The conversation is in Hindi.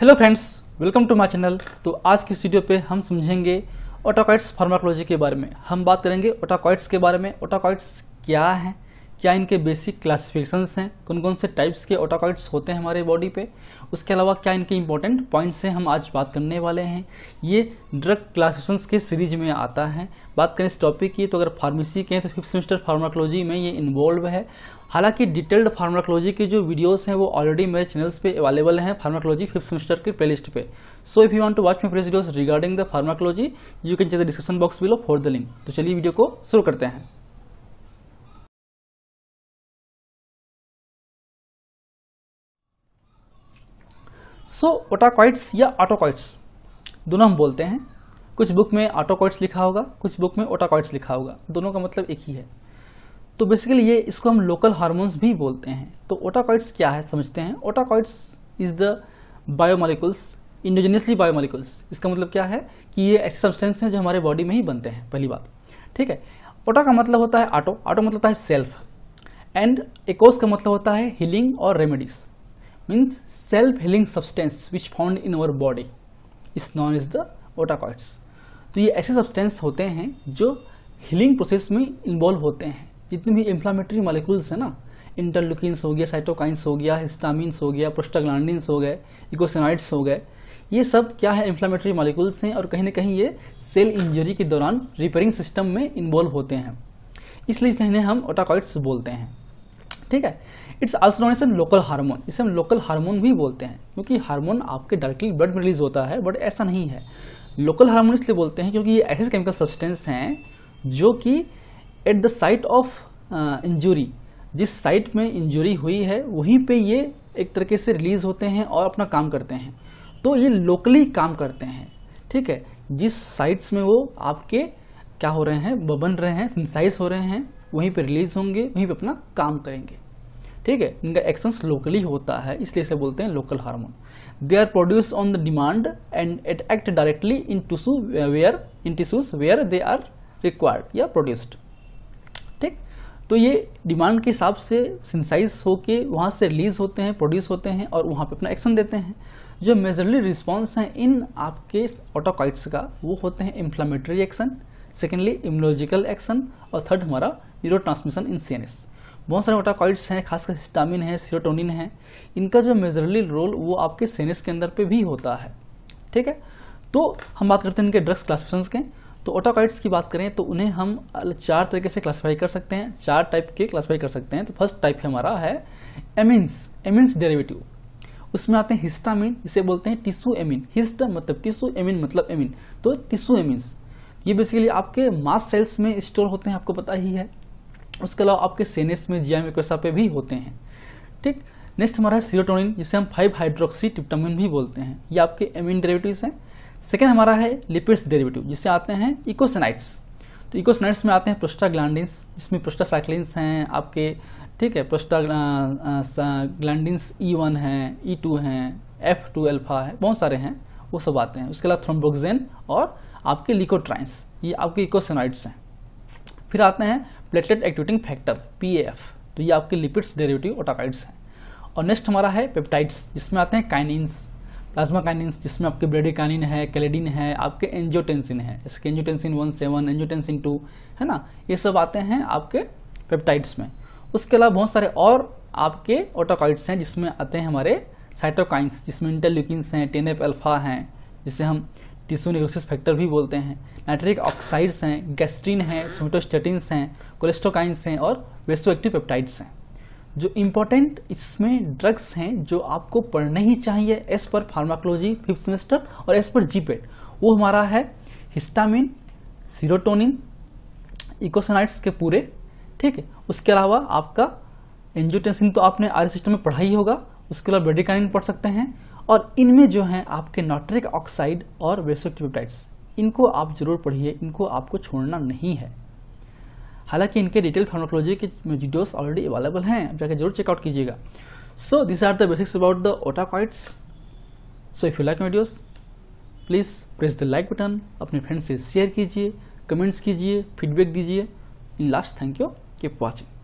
hello friends welcome to my channel तो आज की वीडियो पे हम समझेंगे ऑटोकॉइट्स फार्माकोलॉजी के बारे में हम बात करेंगे ऑटोकॉइट्स के बारे में ऑटोकॉइट्स क्या हैं क्या इनके बेसिक क्लासिफिकेशंस हैं कौन कौन से टाइप्स के ऑटोकॉइट्स होते हैं हमारे बॉडी पे उसके अलावा क्या इनके इंपॉर्टेंट पॉइंट्स हैं हम आज बात करने वाले हैं ये ड्रग क्लासिफिकेशंस के सीरीज में आता है बात करें इस टॉपिक की तो अगर फार्मेसी के हैं तो फिफ्थ सेमेस्टर फार्माकोलॉजी में ये इन्वॉल्व है हालांकि डिटेल्ड फार्माकोलॉजी के जो वीडियोस हैं वो ऑलरेडी मेरे चैनल्स पे अवेलेबल हैं फार्माकोलॉजी फिफ्थ सेमेस्टर के प्लेलिस्ट पे so if you want to watch my press videos regarding the pharmacology you can check the description box below for the link तो चलिए वीडियो को शुरू करते हैं सो ओटाकॉइट्स या ऑटोकॉइट्स दोनों हम बोलते हैं कुछ बुक में ऑटोकॉइट्स लिखा होगा कुछ बुक में ओटाकॉइट्स लिखा होगा दोनों का मतलब एक ही है तो बेसिकली ये इसको हम लोकल हार्मोन्स भी बोलते हैं तो ओटाकॉइट्स क्या है समझते हैं autacoids is the biomolecules indigenously biomolecules इसका मतलब क्या है कि ये ऐसे सब्सटेंस हैं जो हमारे बॉडी में ही बनते हैं पहली बात ठीक है ओटा का मतलब होता है ऑटो ऑटो मतलब होता है सेल्फ एंड एकोस का मतलब होता है हीलिंग और remedies means self-healing substance which found in our body is known as the autacoids तो ये ऐसे सब्सटेंस होते हैं जो हीलिंग प्रोसेस में इन्वॉल्व होते हैं जितने भी इन्फ्लामेटरी मालिक्यूल्स हैं ना इंटरलुकिनस हो गया साइटोकाइंस हो गया हिस्टामिन्स हो गया प्रोस्टाग्लैंडिन्स हो गए इकोसेनाइड्स हो गए ये सब क्या है इन्फ्लामेटरी मालिक्यूल्स हैं और कहीं ना कहीं ये सेल इंजरी के दौरान रिपेयरिंग सिस्टम में इन्वॉल्व होते हैं इसलिए इन्हें हम ओटाकॉइड्स बोलते हैं ठीक है it's also known as an local hormone इसे हम लोकल हार्मोन भी बोलते हैं क्योंकि हार्मोन आपके डायरेक्टली ब्लड में रिलीज होता है बट ऐसा नहीं है लोकल हार्मोन इसलिए बोलते हैं क्योंकि ये ऐसे केमिकल सब्सटेंस हैं जो कि at the site of injury जिस साइट में इंजुरी हुई है वहीं पे ये एक तरीके से रिलीज होते हैं और अपना काम करते हैं तो ये लोकली काम करते हैं ठीक है जिस साइट्स में वो आपके क्या हो रहे हैं बन रहे हैं सिंसाइज हो रहे हैं वहीं पर रिलीज होंगे वहीं पर अपना काम करेंगे ठीक है इनका एक्शन लोकली होता है इसलिए इसे बोलते हैं local hormone they are produce on the demand and it act directly in tissue where in tissues where they are required या प्रोड्यूस्ड ठीक तो ये डिमांड के हिसाब से सिंसाइज होके वहाँ से रिलीज होते हैं प्रोड्यूस होते हैं और वहाँ पे अपना एक्शन देते हैं जो मेजरली रिस्पॉन्स हैं इन आपके ऑटोकाइट्स का वो होते हैं inflammatory action secondly immunological action और थर्ड हमारा न्यूरो ट्रांसमिशन इन सी बहुत सारे ओटाकॉइड्स हैं खासकर हिस्टामिन है सीरोटोनिन है इनका जो मेजरली रोल वो आपके सेनेस के अंदर पे भी होता है ठीक है तो हम बात करते हैं इनके ड्रग्स क्लासिफिकेशन के तो ओटाकॉइड्स की बात करें तो उन्हें हम चार तरीके से क्लासीफाई कर सकते हैं चार टाइप के क्लासीफाई कर सकते हैं तो फर्स्ट टाइप है हमारा है एमिन्स एमिन्स डेरेवेटिव उसमें आते हैं हिस्टामिन जिसे बोलते हैं टिश्यू एमिन हिस्ट मतलब टिश्यू एमिन मतलब एमिन तो टिश्यू एमिन्स ये बेसिकली आपके मास सेल्स में स्टोर होते हैं आपको पता ही है उसके अलावा आपके सेनेस में जिया मिकोसा पे भी होते हैं ठीक नेक्स्ट हमारा है सीरोटोनिन जिसे हम फाइव हाइड्रोक्सी टिप्टामिन भी बोलते हैं ये आपके एमिन डेरेवेटिव हैं सेकेंड हमारा है लिपिड्स डेरेवेटिव जिससे आते हैं इकोसेनाइट्स तो इकोसेनाइट्स में आते हैं प्रोस्टाग्लैंडिन्स जिसमें प्रोस्टासाइक्लिन्स हैं आपके ठीक है प्रोस्टाग्लैंडिन्स ई वन है ई टू हैं एफ टू एल्फा है बहुत सारे हैं वो सब आते हैं उसके अलावा थ्रोम्बोक्सेन और आपके लिकोट्राइंस ये आपके इकोसेनाइड्स हैं फिर आते हैं प्लेटलेट एक्टिवेटिंग फैक्टर पी तो ये आपके लिपिड्स डेरिवेटिव ओटाकाइड्स हैं और नेक्स्ट हमारा है पेप्टाइड्स जिसमें आते हैं काइनिन्स प्लाज्मा काइनिन्स जिसमें आपके ब्रेडिकानिन है कैलेडिन है आपके एंजियोटेंसिन है जैसे angiotensin one seven angiotensin two है ना ये सब आते हैं आपके पेप्टाइड्स में उसके अलावा बहुत सारे और आपके ओटाकाइड्स हैं जिसमें आते हैं हमारे साइटोकाइंस जिसमें इंटरल्यूकिन्स हैं टेनेप अल्फा हैं जिसे हम टिश्यू निक्रोसिस फैक्टर भी बोलते हैं नाइट्रिक ऑक्साइड्स हैं गैस्ट्रीन हैं सोटोस्टेटिन्स हैं कोलेस्ट्रोकाइंस हैं और वेस्टो एक्टिव पेप्टाइड्स हैं जो इम्पोर्टेंट इसमें ड्रग्स हैं जो आपको पढ़ने ही चाहिए as per pharmacology fifth semester और एस पर जीपेट वो हमारा है हिस्टामिन सीरोटोनिन इकोसोनाइट्स के पूरे ठीक है उसके अलावा आपका एंजियोटेंसिन तो आपने आर सिस्टम में पढ़ा ही होगा उसके अलावा ब्रेडिकाइन पढ़ सकते हैं और इनमें जो है आपके नॉट्रिक ऑक्साइड और वेसोक्टिप्टाइड्स इनको आप जरूर पढ़िए इनको आपको छोड़ना नहीं है हालांकि इनके डिटेल फार्मोकोलॉजी के वीडियोस ऑलरेडी अवेलेबल हैं आप जाकर जरूर चेकआउट कीजिएगा so this are the basics about the autacoids so if you like videos please press the like button अपने फ्रेंड्स से शेयर कीजिए कमेंट्स कीजिए फीडबैक दीजिए in last thank you keep watching